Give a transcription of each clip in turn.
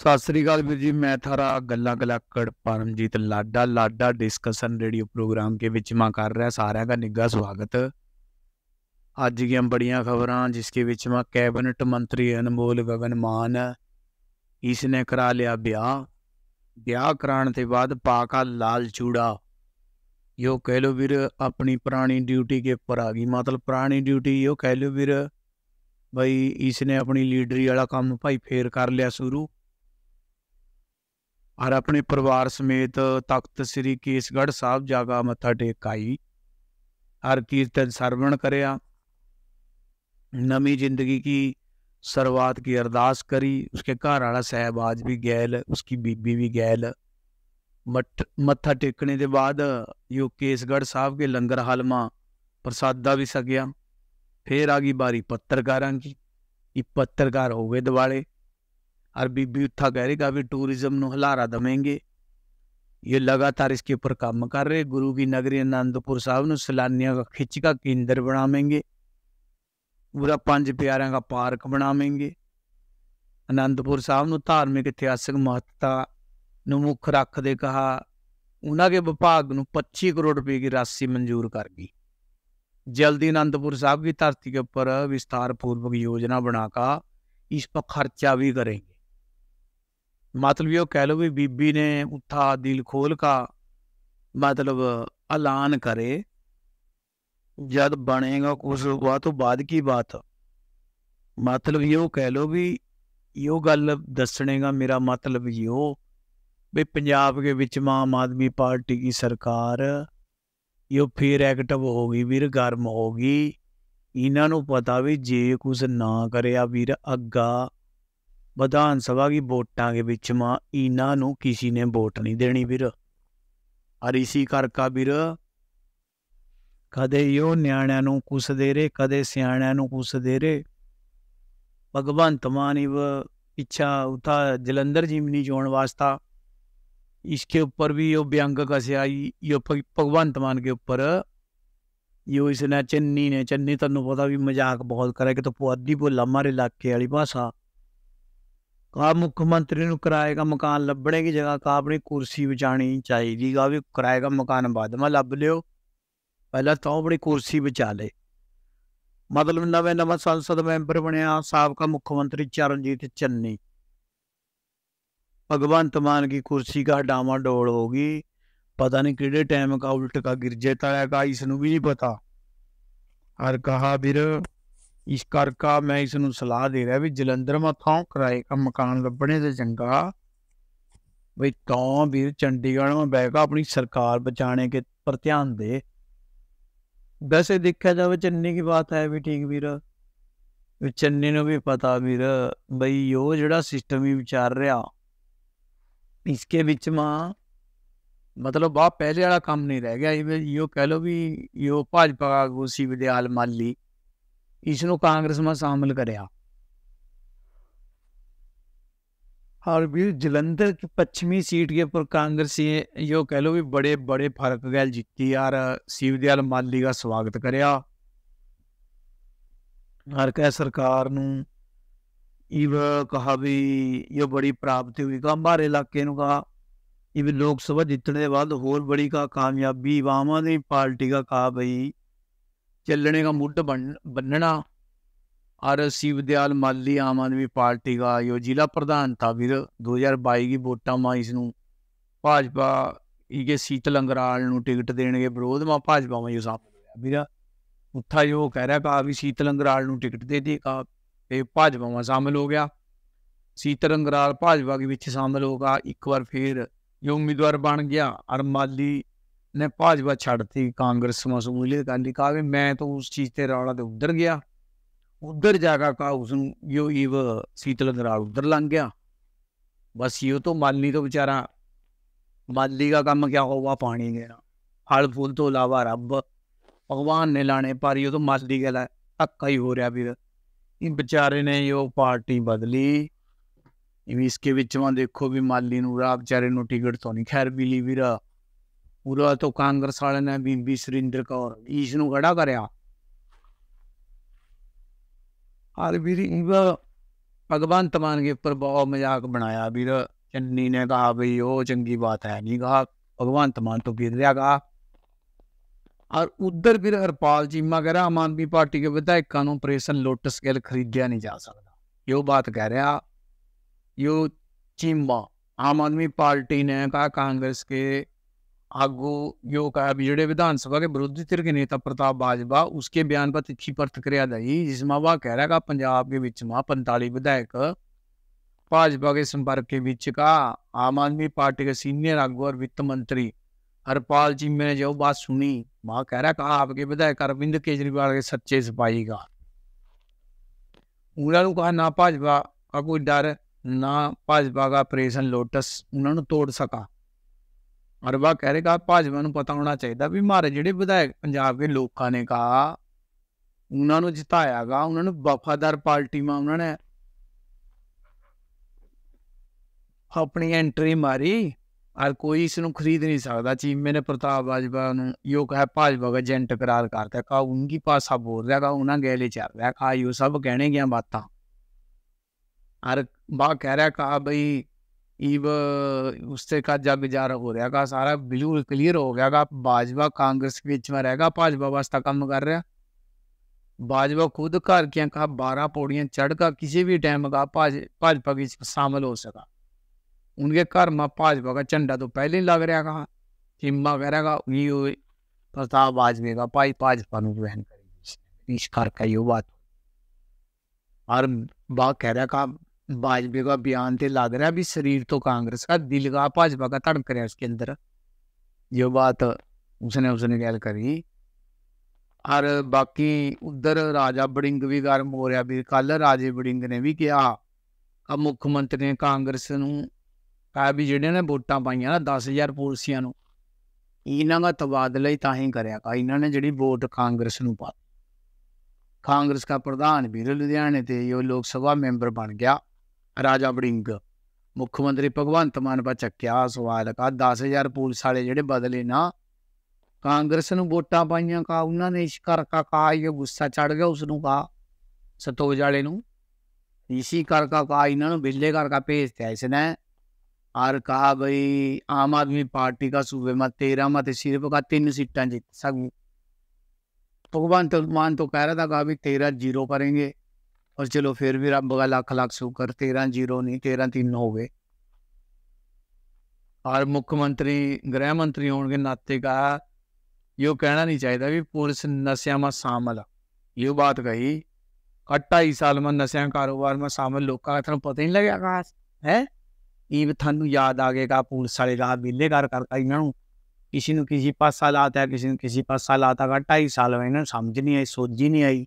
ਸਤਿ ਸ੍ਰੀ ਅਕਾਲ ਵੀਰ ਜੀ ਮੈਂ ਥਾਰਾ ਗੱਲਾਂ ਗਲਾਕੜ Paramjit Lada Lada discussion radio program ਕੇ ਵਿੱਚ ਮਾ ਕਰ ਰਿਹਾ ਸਾਰਿਆਂ ਦਾ ਨਿੱਘਾ ਸਵਾਗਤ ਅੱਜ ਦੀਆਂ ਬੜੀਆਂ ਖਬਰਾਂ ਜਿਸ ਕੇ ਵਿੱਚ ਮਾ ਕੈਬਨਿਟ ਮੰਤਰੀ ਅਨਮੋਲ ਗਗਨ ਮਾਨ ਇਸ ਨੇ ਕਰਾ ਲਿਆ ਵਿਆਹ ਵਿਆਹ ਕਰਾਣ ਤੇ ਬਾਅਦ ਪਾਕਾ ਲਾਲ ਚੂੜਾ ਯੋ ਕਹਿ ਲੋ ਵੀਰ ਆਪਣੀ ਪੁਰਾਣੀ ਡਿਊਟੀ ਕੇ ਉੱਪਰ ਆ ਗਈ ਮਤਲਬ ਪੁਰਾਣੀ ਡਿਊਟੀ ਯੋ ਕਹਿ ਲੋ ਵੀਰ ਭਾਈ ਇਸ ਨੇ ਆਪਣੀ ਲੀਡਰੀ ਵਾਲਾ ਕੰਮ ਭਾਈ ਫੇਰ ਕਰ ਲਿਆ ਸ਼ੁਰੂ ਔਰ ਆਪਣੇ ਪਰਿਵਾਰ ਸਮੇਤ ਤਖਤ ਸ੍ਰੀ ਕੇਸਗੜ੍ਹ ਸਾਹਿਬ ਜਾਗਾ ਮੱਥਾ ਟੇਕਾਈ ਔਰ ਕੀਰਤਨ ਸਰਵਣ ਕਰਿਆ ਨਵੀਂ ਜ਼ਿੰਦਗੀ ਕੀ ਸਰਵਾਤ ਕੀ ਅਰਦਾਸ ਕਰੀ ਉਸਕੇ ਘਰ ਵਾਲਾ ਸਹਿਬ ਆਜ ਵੀ ਗੈਲ ਉਸਕੀ ਬੀਬੀ ਵੀ ਗੈਲ ਮੱਥਾ ਟੇਕਣੇ ਦੇ ਬਾਅਦ ਯੋ ਕੇਸਗੜ੍ਹ ਸਾਹਿਬ ਕੇ ਲੰਗਰ ਹਲਮਾ ਦਾ ਵੀ ਸਗਿਆ ਫੇਰ ਆ ਗਈ ਬਾਰੀ ਪੱਤਰਕਾਰਾਂ ਦੀ ਇਹ ਪੱਤਰਕਾਰ ਹੋਵੇ ਦਿਵਾਲੇ और बीबी अरबी बूथा कहरेगा भी टूरिज्म नु हलारा दमेंगे ये लगातार इसके ऊपर काम कर रहे गुरु की नगरी आनंदपुर साहब न सैलानियों का खिंच का केंद्र बनावेंगे पूरा पंज प्यार का पार्क बनावेंगे आनंदपुर साहब नु धार्मिक इतिहासिक महत्ता नु मुख रखते कहा उन्होंने विभाग नु पच्ची करोड़ रुपए की राशि मंजूर कर गई जल्दी आनंदपुर साहब की धरती के उपर विस्तार पूर्वक योजना बनाकर इस पर खर्चा भी करेंगे ਮਤਲਬ ਇਹ ਕਹਿ ਲੋ ਵੀ ਬੀਬੀ ਨੇ ਉੱਠਾ ਦਿਲ ਖੋਲ ਕਾ ਮਤਲਬ ਐਲਾਨ ਕਰੇ ਜਦ ਬਣੇਗਾ ਕੁਝ ਵਾ ਤੋਂ ਬਾਅਦ ਕੀ ਬਾਤ ਮਤਲਬ ਇਹ ਕਹਿ ਲੋ ਵੀ ਇਹ ਗੱਲ ਦੱਸਣੇਗਾ ਮੇਰਾ ਮਤਲਬ ਇਹੋ ਵੀ ਪੰਜਾਬ ਦੇ ਵਿੱਚ ਆਮ ਆਦਮੀ ਪਾਰਟੀ ਦੀ ਸਰਕਾਰ ਇਹ ਫੇਰ ਐਕਟਿਵ ਹੋ ਗਈ ਵੀਰ ਗਰਮ ਹੋ ਗਈ ਇਹਨਾਂ ਨੂੰ ਪਤਾ ਵੀ ਜੇ ਕੁਝ ਨਾ ਕਰਿਆ ਵੀਰ ਅੱਗਾ ਵਿਧਾਨ ਸਭਾ ਦੀ ਵੋਟਾਂ ਦੇ ਵਿੱਚ ਮਾਂ ਇਹਨਾਂ ਨੂੰ ਕਿਸੇ ਨੇ ਵੋਟ ਨਹੀਂ ਦੇਣੀ ਵੀਰ ਅਰ ਇਸੀ ਕਰਕੇ ਵੀਰ ਕਦੇ ਯੋ ਨਿਆਣਿਆਂ ਨੂੰ ਕੁਸ ਦੇ ਰੇ ਕਦੇ ਸਿਆਣਿਆਂ ਨੂੰ ਕੁਸ ਦੇ ਰੇ ਭਗਵੰਤ ਮਾਨਿਵ ਇੱਛਾ ਉਤਾ ਜਲੰਧਰ ਜਿਮਨੀ ਜੋਣ ਵਾਸਤਾ इसके ਉੱਪਰ ਵੀ यो व्यंग कसे ਯੋ ਭਗਵੰਤ ਮਾਨ ਕੇ ਉੱਪਰ ਯੋ ਇਸ ਨੇ ਚੰਨੀ ਨੇ ਚੰਨੀ तेन ਪਤਾ ਵੀ ਮਜ਼ਾਕ ਬਹੁਤ ਕਰੇ ਕਿ ਤੋ ਪੁਆਦੀ ਬੋ हमारे ਲਾਕੇ ਵਾਲੀ ਭਾਸ਼ਾ ਕਾ ਮੁੱਖ ਮੰਤਰੀ ਨੂੰ ਕਿਰਾਏ ਦਾ ਮਕਾਨ ਲੱਭਣੇ ਦੀ ਜਗ੍ਹਾ ਕਾ ਆਪਣੀ ਕੁਰਸੀ ਵਿਚਾਣੀ ਚਾਹੀਦੀ ਗਾ ਵੀ ਕਿਰਾਏ ਦਾ ਮਕਾਨ ਮੈਂ ਲੱਭ ਲਿਓ ਪਹਿਲਾਂ ਤਾਂ ਆਪਣੀ ਕੁਰਸੀ ਵਿਚਾ ਲੈ ਮਤਲਬ ਨਵੇਂ ਨਵੇਂ ਸੰਸਦ ਮੈਂਬਰ ਬਣਿਆ ਸਾਬਕਾ ਮੁੱਖ ਮੰਤਰੀ ਚਰਨਜੀਤ ਚੰਨੀ ਭਗਵੰਤ ਮਾਨ ਦੀ ਕੁਰਸੀ ਦਾ ਡਾਮਾ ਡੋਲ ਹੋ ਗਈ ਪਤਾ ਨਹੀਂ ਕਿਹੜੇ ਟਾਈਮ ਕਾ ਉਲਟ ਕਾ ਗਿਰਜੇ ਤਾਇਆ ਕਾ ਇਸ ਨੂੰ ਵੀ ਨਹੀਂ ਪਤਾ ਹਰ ਕਹਾ ਵੀਰ ਇਸ ਕਰਕੇ ਮੈਂ ਇਸ ਨੂੰ ਸਲਾਹ ਦੇ ਰਿਹਾ ਵੀ ਜਲੰਧਰ ਮਥਾਂ ਕਿਰਾਏ ਦਾ ਮਕਾਨ ਲੱਭਣੇ ਤੇ ਚੰਗਾ ਵੀ ਤਾਂ ਵੀ ਚੰਡੀਗੜ੍ਹ ਮੈਂ ਕੇ ਆਪਣੀ ਸਰਕਾਰ ਬਚਾਣੇ ਕੇ ਪਰ ਧਿਆਨ ਦੇ ਵੈਸੇ ਦੇਖਿਆ ਜਾਵੇ ਚੰਨੀ ਕੀ ਬਾਤ ਹੈ ਵੀ ਠੀਕ ਵੀਰ ਚੰਨੀ ਨੂੰ ਵੀ ਪਤਾ ਵੀਰ ਬਈ ਉਹ ਜਿਹੜਾ ਸਿਸਟਮ ਹੀ ਵਿਚਾਰ ਰਿਹਾ ਇਸਕੇ ਵਿੱਚ ਮਾ ਮਤਲਬ ਆ ਪਹਿਲੇ ਵਾਲਾ ਕੰਮ ਨਹੀਂ ਰਹਿ ਗਿਆ ਇਹ ਇਹੋ ਕਹ ਲੋ ਵੀ ਇਹੋ ਭਾਜਪਾ ਗੋਸੀ ਵਿਦਿਆਲ ਮਾਲੀ ਇਸ ਨੂੰ ਕਾਂਗਰਸ ਕਾਂਗਰਸਮਾ ਸ਼ਾਮਲ ਕਰਿਆ ਹਰ ਵੀ ਜਲੰਧਰ ਦੀ ਪੱਛਮੀ ਸੀਟ ਦੇ ਉੱਪਰ ਕਾਂਗਰਸੀ ਜੋ ਕਹਿ ਲੋ ਵੀ ਬੜੇ ਬੜੇ ਫਰਕ ਗੈਲ ਜਿੱਤੀ ਯਾਰ ਸਿਵਦਿਆਲ ਮਾਲੀ ਦਾ ਸਵਾਗਤ ਕਰਿਆ ਹਰ ਕਹਿ ਸਰਕਾਰ ਨੂੰ ਇਹ ਕਹਾ ਵੀ ਇਹ ਬੜੀ ਪ੍ਰਾਪਤੀ ਹੋਈ ਕਾਂਬਾਰ ਇਲਾਕੇ ਨੂੰ ਕਹਾ ਇਹ ਲੋਕ ਸਭਾ ਜਿੱਤਣ ਦੇ ਬਾਅਦ ਹੋਰ ਬੜੀ ਕਾ ਕਾਮਯਾਬੀ ਵਾਮਾ ਦੀ ਪਾਰਟੀ ਦਾ ਕਾ ਭਈ चलने का मुद्दा बन, बनना और शिव दयाल माली आम आदमी पार्टी का यो जिला प्रधान था फिर 2022 की वोटा में इस भाजपा इके सीत लंगराल टिकट देने के विरोध में भाजपा में यो शामिल होया फिर उत्था जो कह रहा कहा भी सीत लंगराल टिकट दे दी कहा भाजपा में शामिल हो गया सीत लंगराल भाजपा के पीछे शामिल होगा एक बार फिर ये उम्मीदवार बन गया और माली ਨੇ ਭਾਜਪਾ ਛੱਡਤੀ ਕਾਂਗਰਸ ਮਸੂਲੀਅਤ ਕਰ ਲਈ ਕਹਾ ਮੈਂ ਤਾਂ ਉਸ ਚੀਜ਼ ਤੇ ਰੌਲਾ ਤੇ ਉੱਧਰ ਗਿਆ ਉੱਧਰ ਜਾ ਕੇ ਕਹਾ ਉਸ ਨੂੰ ਯੋ ਇਵ ਸੀਤਲ ਨਰਾਲ ਉੱਧਰ ਲੰਘ ਗਿਆ ਬਸ ਯੋ ਤੋਂ ਮਾਲੀ ਤੋਂ ਵਿਚਾਰਾ ਮਾਲੀ ਦਾ ਕੰਮ ਕਿਆ ਹੋਵਾ ਪਾਣੀ ਗਿਆ ਹਲ ਫੁੱਲ ਤੋਂ ਇਲਾਵਾ ਰੱਬ ਭਗਵਾਨ ਨੇ ਲਾਣੇ ਪਾਰੀ ਯੋ ਤੋਂ ਮਾਲੀ ਗਿਆ ਅੱਕਾ ਹੀ ਹੋ ਰਿਹਾ ਵੀਰ ਇਹ ਵਿਚਾਰੇ ਨੇ ਯੋ ਪਾਰਟੀ ਬਦਲੀ ਇਹ ਵੀ ਇਸਕੇ ਵਿੱਚੋਂ ਦੇਖੋ ਵੀ ਮਾਲੀ ਨੂੰ ਰਾਬ ਵਿਚਾਰੇ ਨੂੰ ਟਿਕਟ ਤੋਂ ਨਹੀਂ ਖੈਰ ਮਿਲੀ ਵੀਰਾ ਉਹਦਾ ਤੋਂ ਕਾਂਗਰਸ ਵਾਲਿਆਂ ਨੇ ਬੀਬੀ ਸੁਰਿੰਦਰ ਕੌਰ ਇਸ ਨੂੰ ਖੜਾ ਕਰਿਆ ਹਰ ਵੀਰ ਭਗਵੰਤ मान के ऊपर बहुत मजाक बनाया वीर चन्नी ने कहा भाई वो चंगी बात है नहीं कहा भगवंत मान तो गिर रहा कहा और उधर फिर हरपाल चीमा कह रहा आम आदमी पार्टी के विधायकों ने ऑपरेशन लोटस स्केल खरीदया नहीं जा सकता यो बात कह रहा यो चीमा आम आदमी पार्टी ने कहा कांग्रेस के आगू जो जेडे विधानसभा के विरोधी धिर के नेता प्रताप बाजवा उसके बयान पर तिखी प्रतिक्रिया दी जिसमें वह कह रहा है पंजाब के पंताली विधायक भाजपा के संपर्क के बीच का आम आदमी पार्टी के सीनियर आगू और वित्त मंत्री हरपाल जी मैंने जो बात सुनी वहां कह रहा कहा आपके विधायक अरविंद केजरीवाल के सच्चे सिपाही का उन्होंने कहा ना भाजपा का कोई डर ना भाजपा का ऑपरेशन लोटस उन्होंने तोड़ सका ਅਰਵਾ ਕਹਿ ਰਿਹਾ ਭਾਜਪਾ ਨੂੰ ਪਤਾ ਹੋਣਾ ਚਾਹੀਦਾ ਵੀ ਮਾਰੇ ਜਿਹੜੇ ਵਿਧਾਇਕ ਪੰਜਾਬ ਦੇ ਲੋਕਾਂ ਨੇ ਕਾ ਉਹਨਾਂ ਨੂੰ ਜਿਤਾਇਆਗਾ ਉਹਨਾਂ ਨੂੰ ਵਫਾਦਾਰ ਪਾਰਟੀ ਮਾ ਉਹਨਾਂ ਨੇ ਆਪਣੀ ਐਂਟਰੀ ਮਾਰੀ ਔਰ ਕੋਈ ਇਸ ਨੂੰ ਖਰੀਦ ਨਹੀਂ ਸਕਦਾ ਚੀਮੇ ਨੇ ਪ੍ਰਤਾਪ ਬਾਜਵਾ ਨੂੰ ਯੋ ਕਹੇ ਭਾਜਪਾ ਦਾ ਏਜੰਟ ਕਰਾਰ ਕਰਤਾ ਕਾ ਉਨਕੀ ਪਾਸਾ ਬੋਲ ਰਿਹਾ ਕਾ ਉਹਨਾਂ ਗੈਲੇ ਚੱਲ ਰਿਹਾ ਕਾ ਯੋ ਸਭ ਕਹਿਣੇ ਗਿਆ ਬਾਤਾਂ ਔਰ ਬਾ ਕਹਿ ਰਿਹਾ ਕਾ ਬਈ इव उससे का जग जार हो रहा का सारा बिल्कुल क्लियर हो गया का भाजपा कांग्रेस के बीच में रहेगा भाजपा वास्ता काम कर रहा भाजपा खुद घर के का बारह पौड़ियाँ चढ़ का किसी भी टाइम का भाजपा की शामिल हो सका उनके घर में भाजपा का झंडा तो पहले ही लग रहा कहा हिम्मा कह रहा ये प्रताप वाजपेयी का भाई भाजपा बहन करी इस करके ये बात और बा कह रहा का बाजपेयी ਦਾ ਬਿਆਨ ਤੇ ਲੱਗ ਰਿਹਾ ਵੀ ਸਰੀਰ ਤੋਂ ਕਾਂਗਰਸ ਦਾ ਦਿਲ ਦਾ ਭਾਜਪਾ ਦਾ ਧੜਕ ਰਿਹਾ ਉਸ है ਅੰਦਰ ਇਹ ਬਾਤ ਉਸਨੇ ਉਸਨੇ ਗੱਲ ਕਰੀ करी ਬਾਕੀ ਉਧਰ ਰਾਜਾ ਬੜਿੰਗ ਵੀ भी गर्म ਵੀ ਕੱਲ ਰਾਜੇ ਬੜਿੰਗ ਨੇ ਵੀ ਕਿਹਾ ਆ ਮੁੱਖ ਮੰਤਰੀ ਨੇ ਕਾਂਗਰਸ ਨੂੰ ਕਹਾ ਵੀ ਜਿਹੜੇ ਨੇ ਵੋਟਾਂ ਪਾਈਆਂ ਨਾ 10000 ਪੁਰਸੀਆਂ ਨੂੰ ਇਹਨਾਂ ਦਾ ਤਬਾਦਲਾ ਹੀ ਤਾਂ ਹੀ ਕਰਿਆ ਕਾ ਇਹਨਾਂ ਨੇ ਜਿਹੜੀ ਵੋਟ ਕਾਂਗਰਸ ਨੂੰ ਪਾ ਕਾਂਗਰਸ ਦਾ ਪ੍ਰਧਾਨ ਵੀ ਲੁਧਿਆਣੇ ਤੇ ਇਹ ਲੋਕ ਸਭਾ ਮੈਂਬਰ ਬਣ ਗਿਆ ਰਾਜਾ ਬੜਿੰਗ ਮੁੱਖ ਮੰਤਰੀ ਭਗਵੰਤ ਮਾਨ ਬਾ ਚੱਕਿਆ ਸਵਾਲ ਕਾ 10000 ਪੁਲਿਸ ਵਾਲੇ ਜਿਹੜੇ ਬਦਲੇ ਨਾ ਕਾਂਗਰਸ ਨੂੰ ਵੋਟਾਂ ਪਾਈਆਂ ਕਾ ਉਹਨਾਂ ਨੇ ਇਸ ਕਰਕੇ ਕਾ ਇਹ ਗੁੱਸਾ ਚੜ ਗਿਆ ਉਸ ਨੂੰ ਕਾ ਸਤੋਜ ਵਾਲੇ ਨੂੰ ਇਸੀ ਕਰਕੇ ਕਾ ਇਹਨਾਂ ਨੂੰ ਕਰ ਕਰਕੇ ਭੇਜਤਾ ਇਸ ਨੇ ਆਰ ਕਾ ਬਈ ਆਮ ਆਦਮੀ ਪਾਰਟੀ ਕਾ ਸੂਬੇ ਮਾ तेरह ਮਾ ਤੇ ਸਿਰਫ ਕਾ ਤਿੰਨ ਸੀਟਾਂ ਜਿੱਤ ਸਕੂ ਭਗਵੰਤ ਮਾਨ ਤੋਂ ਕਹਿ ਰਹਾ था ਕਾ ਵੀ तेरह ਜ਼ੀਰੋ करेंगे और चलो फिर भी रब बगा लाख लाख से तेरह जीरो नहीं तेरह तीन हो गए और मुख्यमंत्री गृह होने के नाते का यो कहना नहीं चाहिए भी पुलिस नशे में शामिल यो बात कही अट्ठाईस साल में नशे कारोबार में शामिल लोग का थानू पता नहीं लगे कहा है ईव थानू याद आ गए कहा पुलिस वाले कहा बिलेगार करता इन्हों किसी न किसी पासा साल आता किसी न किसी पासा लाता आता साल में इन्हें समझ नहीं आई सोच ही नहीं आई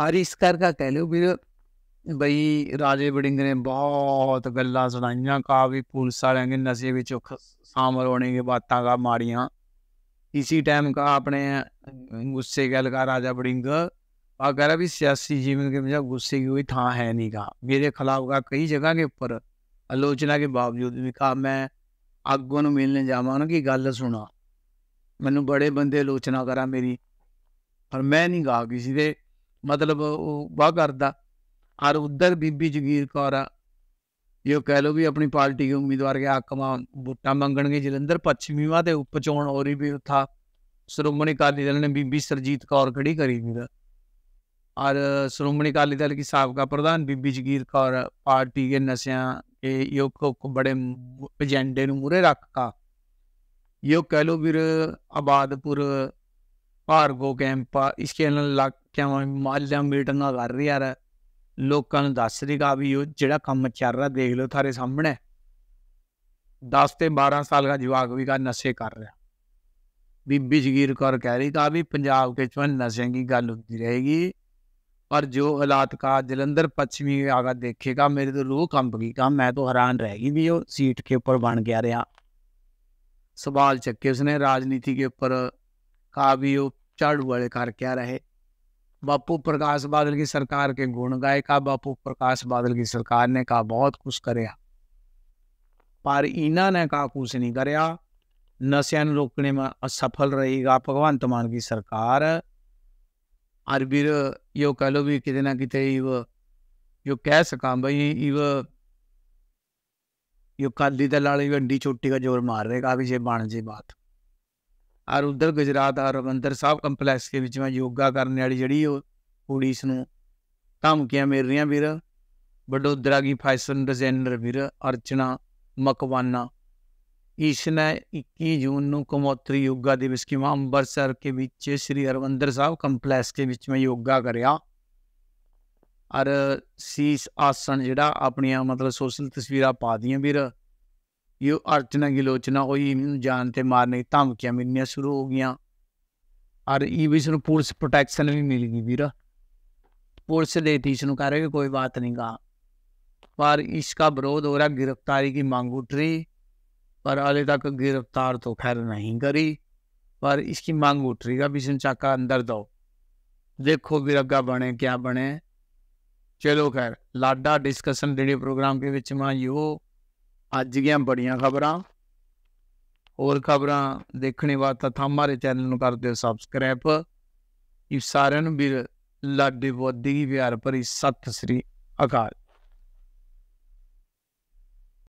ਆਰਿਸਕਰ ਕਾ ਕਹਿ ਲਓ ਵੀਰ ਬਈ ਰਾਜੇ ਬੜਿੰਗ ਨੇ ਬਹੁਤ ਗੱਲਾਂ ਸੁਣਾਈਆਂ ਕਾ ਵੀ ਪੁਲਿਸ ਵਾਲਿਆਂ ਦੇ ਨਸ਼ੇ ਵਿੱਚ ਸਾਮਰ ਹੋਣੇ ਦੀ ਬਾਤਾਂ ਕਾ ਮਾਰੀਆਂ ਇਸੇ ਟਾਈਮ ਕਾ ਆਪਣੇ ਗੁੱਸੇ ਗੱਲ ਕਾ ਰਾਜਾ ਆ अगर ਵੀ ਸਿਆਸੀ ਜੀਵਨ ਕੇ ਵਿੱਚ ਗੁੱਸੇ ਕੀ ਹੋਈ ਥਾਂ ਹੈ ਨਹੀਂ ਕਾ ਮੇਰੇ ਖਿਲਾਫ ਕਾ ਕਈ ਜਗ੍ਹਾ ਕੇ ਉੱਪਰ ਆਲੋਚਨਾ ਕੇ ਬਾਵਜੂਦ ਵੀ ਕਾ ਮੈਂ ਅੱਗੋਂ ਨੂੰ ਮਿਲਣ ਜਾਵਾਂ ਉਹਨਾਂ ਕੀ ਗੱਲ ਸੁਣਾ ਮੈਨੂੰ ਬੜੇ ਬੰਦੇ ਆਲੋਚਨਾ ਕਰਾ ਮੇਰੀ ਪਰ ਮੈਂ ਨਹੀਂ ਗਾ ਕਿਸੇ ਦੇ ਮਤਲਬ ਉਹ ਵਾਹ ਕਰਦਾ ਔਰ ਉਧਰ ਬੀਬੀ ਜਗੀਰ ਕੌਰ ਆ ਇਹ ਕਹਿ ਲੋ ਵੀ ਆਪਣੀ ਪਾਰਟੀ ਦੇ ਉਮੀਦਵਾਰ ਕੇ ਆਕਮਾ ਵੋਟਾਂ ਮੰਗਣਗੇ ਜਲੰਧਰ ਪੱਛਮੀ ਵਾ ਤੇ ਉਪਚੋਣ ਹੋ ਰਹੀ ਵੀ ਉਥਾ ਸ਼੍ਰੋਮਣੀ ਅਕਾਲੀ ਦਲ ਨੇ ਬੀਬੀ ਸਰਜੀਤ ਕੌਰ ਖੜੀ ਕਰੀ ਵੀ ਦਾ और श्रोमणी अकाली दल की सबका प्रधान बीबी जगीर कौर पार्टी के नशा के योग को बड़े एजेंडे मूरे रखा योग कह लो भी आबादपुर भार्गो कैंपा इसके अलावा ਮਾਲਿਆਂ ਮੀਟਰ ਨਾਲ ਕਰ ਰਿਹਾ ਯਾਰ दस रही ਦੱਸ भी ਵੀ कम चल रहा देख लो ਦੇਖ सामने दस से बारह साल का जवाक भी का नशे कर रहा बीबी जगीर कौर कह रही था भी पंजाब के चुन नशे की गल होती रहेगी और जो हालात का जलंधर पछमी आगा देखेगा मेरे तो रूह कंप गई का मैं तो हैरान रह गई भी वो सीट के ऊपर बन गया रहा सवाल चके उसने राजनीति के ऊपर कहा भी वो चाड़ू वाले कर क्या रहे बापू प्रकाश बादल की सरकार के गुण गाय का बापू प्रकाश बादल की सरकार ने कहा बहुत कुछ करया पर इना ने कहा कुछ नहीं कर नशिया रोकने में असफल रहेगा भगवंत मान की सरकार और फिर यो कह लो भी कितने ना कितने इव यो कह सका भाई इव यो काली दल वाली गंडी चोटी का जोर मार रहेगा अभी जे बाण जी बात ਔਰ ਉਧਰ ਗੁਜਰਾਤ ਔਰ रविंदर ਸਾਹਿਬ ਕੰਪਲੈਕਸ ਦੇ ਵਿੱਚ ਮੈਂ ਯੋਗਾ ਕਰਨ ਵਾਲੀ ਜਿਹੜੀ ਉਹ ਇਸ ਨੂੰ ਧਮਕੀਆਂ ਮਿਲ ਰਹੀਆਂ ਵੀਰ ਵਡੋਦਰਾ ਦੀ ਫੈਸ਼ਨ ਡਿਜ਼ਾਈਨਰ ਵੀਰ ਅਰਚਨਾ ਮਕਵਾਨਾ ਇਸ ਨੇ 21 ਜੂਨ ਨੂੰ ਕਮੋਤਰੀ ਯੋਗਾ ਦਿਵਸ ਕੀ ਅੰਬਰਸਰ ਕੇ ਵਿੱਚ ਸ੍ਰੀ ਹਰਵੰਦਰ ਸਾਹਿਬ ਕੰਪਲੈਕਸ ਦੇ ਵਿੱਚ ਮੈਂ ਯੋਗਾ ਕਰਿਆ ਔਰ ਸੀਸ ਆਸਣ ਜਿਹੜਾ ਆਪਣੀਆਂ ਮਤਲਬ ਸੋਸ਼ਲ ਤਸਵੀਰਾਂ ਪਾ ਦੀਆਂ ਵੀਰ ਯੋ ਅਰਚਨਾ ਗਿਲੋਚਨਾ ਹੋਈ ਮੈਨੂੰ ਜਾਨ ਤੇ ਮਾਰਨੇ ਦੀ ਧਮਕੀਆਂ ਮਿਲਣੀਆਂ ਸ਼ੁਰੂ ਹੋ ਗਈਆਂ ਅਰ ਇਹ ਵੀ ਇਸਨੂੰ ਪੁਲਿਸ ਪ੍ਰੋਟੈਕਸ਼ਨ ਵੀ ਮਿਲ ਗਈ ਵੀਰ ਪੁਲਿਸ ਦੇ ਇਸ ਨੂੰ ਕਹ ਰਹੇ ਕੋਈ ਬਾਤ ਨਹੀਂ ਗਾ ਪਰ ਇਸ ਦਾ ਵਿਰੋਧ ਹੋ ਰਿਹਾ ਗ੍ਰਿਫਤਾਰੀ ਦੀ ਮੰਗ ਉੱਠ ਪਰ ਅਲੇ ਤੱਕ ਗ੍ਰਿਫਤਾਰ ਤੋਂ ਖੈਰ ਨਹੀਂ ਕਰੀ ਪਰ ਇਸ ਦੀ ਮੰਗ ਉੱਠ ਰਹੀ ਹੈ ਵੀ ਇਸਨੂੰ ਅੰਦਰ ਦੋ ਦੇਖੋ ਵੀਰ ਅੱਗਾ ਬਣੇ ਕਿਆ ਬਣੇ ਚਲੋ ਖੈਰ ਲਾਡਾ ਡਿਸਕਸ਼ਨ ਜਿਹੜੇ ਪ੍ਰੋਗਰਾਮ ਦੇ ਵਿੱਚ ਮੈਂ ਯੋ ਅੱਜ ਦੀਆਂ ਬੜੀਆਂ ਖਬਰਾਂ ਹੋਰ ਖਬਰਾਂ ਦੇਖਣੇ ਵਾਸਤੇ ਥਾਮਾਰੇ ਚੈਨਲ ਨੂੰ ਕਰ ਦਿਓ ਸਬਸਕ੍ਰਾਈਬ ਇਹ ਸਾਰਿਆਂ ਨੂੰ ਵੀ ਲੱਗਦੇ ਬੋਦੀ ਪਿਆਰ ਭਰੀ ਸਤਿ ਸ੍ਰੀ ਅਕਾਲ